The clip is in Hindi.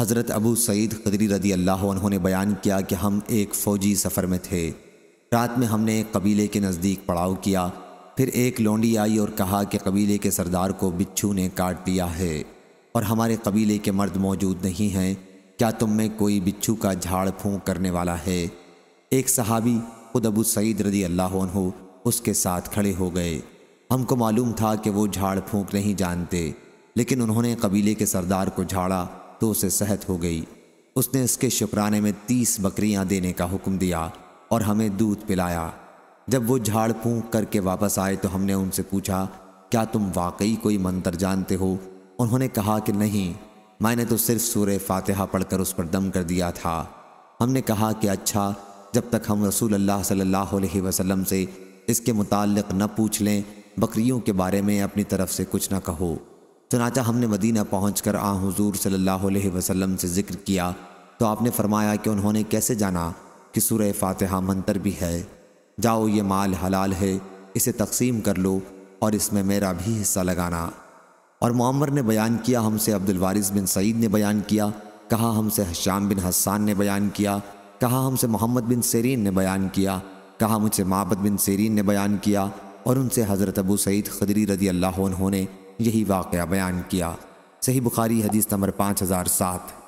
हज़रत अबू सईद खदरी रदी अल्लाह ने बयान किया कि हम एक फ़ौजी सफ़र में थे रात में हमने एक कबीले के नज़दीक पड़ाव किया फिर एक लोंडी आई और कहा कि कबीले के सरदार को बिच्छू ने काट दिया है और हमारे कबीले के मर्द मौजूद नहीं हैं क्या तुम में कोई बिच्छू का झाड़ फूँक करने वाला है एक सहाबी खुद अबू सईद रदी अल्लाह उसके साथ खड़े हो गए हमको मालूम था कि वो झाड़ फूँक नहीं जानते लेकिन उन्होंने कबीले के सरदार को झाड़ा तो उसे सहत हो गई उसने इसके शुक्राने में तीस बकरियां देने का हुक्म दिया और हमें दूध पिलाया जब वो झाड़ फूँक करके वापस आए तो हमने उनसे पूछा क्या तुम वाकई कोई मंत्र जानते हो उन्होंने कहा कि नहीं मैंने तो सिर्फ सूर्य फातिहा पढ़कर उस पर दम कर दिया था हमने कहा कि अच्छा जब तक हम रसूल अल्लाह सल्लल्लाहु अलैहि वसल्लम से इसके मुतालिक न पूछ लें बकरियों के बारे में अपनी तरफ से कुछ न कहो चनाचा हमने मदीना पहुँच कर आ हजूर सल्ला वसम से ज़िक्र किया तो आपने फरमाया कि उन्होंने कैसे जाना कि सुर फातहा मंतर भी है जाओ ये माल हलाल है इसे तकसीम कर लो और इसमें मेरा भी हिस्सा लगाना और मम्मर ने बयान किया हमसे अब्दुलवारिस बिन सईद ने बयान किया कहा हमसे हश्याम बिन हसान ने बयान किया कहा हमसे मोहम्मद बिन सेरीन ने बयान किया कहा मुझसे महबद बिन सेरीन ने बयान किया और उनसे हज़रत अबू सईद खदरी रदी अल्लाह ने यही वाक़ बयान किया सही बुखारी हदीस नंबर पाँच हज़ार सात